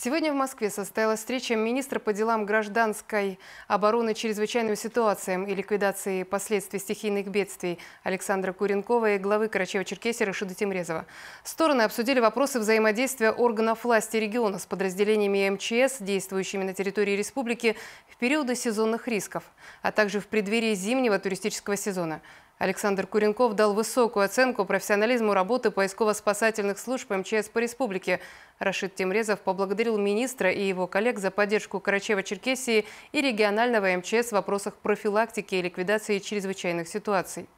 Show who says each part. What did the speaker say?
Speaker 1: Сегодня в Москве состоялась встреча министра по делам гражданской обороны, чрезвычайным ситуациям и ликвидации последствий стихийных бедствий Александра Куренкова и главы Карачева-Черкесии Рашида Тимрезова. Стороны обсудили вопросы взаимодействия органов власти региона с подразделениями МЧС, действующими на территории республики в периоды сезонных рисков, а также в преддверии зимнего туристического сезона. Александр Куренков дал высокую оценку профессионализму работы поисково-спасательных служб МЧС по республике. Рашид Темрезов поблагодарил министра и его коллег за поддержку Карачева-Черкесии и регионального МЧС в вопросах профилактики и ликвидации чрезвычайных ситуаций.